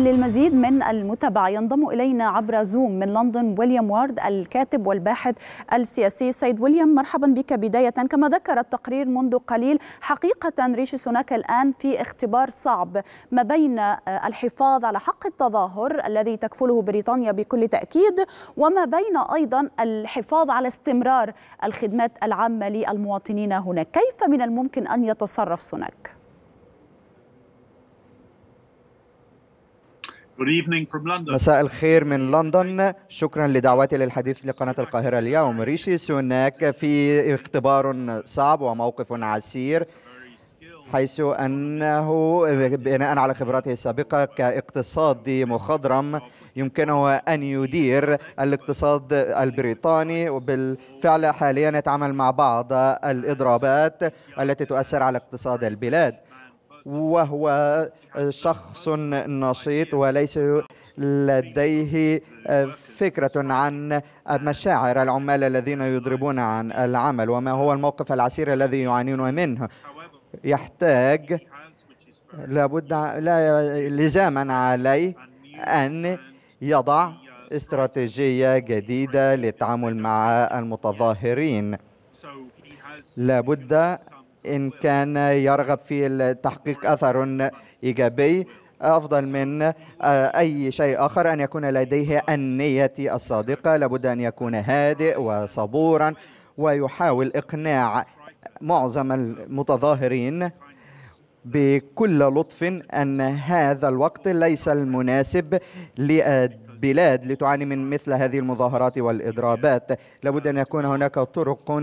للمزيد من المتابعة ينضم إلينا عبر زوم من لندن ويليام وارد الكاتب والباحث السياسي سيد ويليام مرحبا بك بداية كما ذكر التقرير منذ قليل حقيقة ريشي سوناك الآن في اختبار صعب ما بين آه، الحفاظ على حق التظاهر الذي تكفله بريطانيا بكل تأكيد وما بين أيضا الحفاظ على استمرار الخدمات العامة للمواطنين هناك كيف من الممكن أن يتصرف سوناك؟ مساء الخير من لندن شكرا لدعوتي للحديث لقناة القاهرة اليوم ريشي سوناك في اختبار صعب وموقف عسير حيث أنه بناء على خبراته السابقة كاقتصادي مخضرم يمكنه أن يدير الاقتصاد البريطاني وبالفعل حاليا يتعامل مع بعض الإضرابات التي تؤثر على اقتصاد البلاد وهو شخص نشيط وليس لديه فكرة عن مشاعر العمال الذين يضربون عن العمل وما هو الموقف العسير الذي يعانون منه يحتاج لابد لا لزاما عليه أن يضع استراتيجية جديدة للتعامل مع المتظاهرين لابد إن كان يرغب في تحقيق أثر إيجابي أفضل من آه، أي شيء آخر أن يكون لديه النية الصادقة لابد أن يكون هادئ وصبورا ويحاول إقناع معظم المتظاهرين بكل لطف أن هذا الوقت ليس المناسب لأد بلاد لتعاني من مثل هذه المظاهرات والإضرابات لابد أن يكون هناك طرق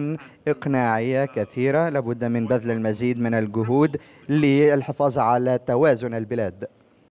إقناعية كثيرة لابد من بذل المزيد من الجهود للحفاظ على توازن البلاد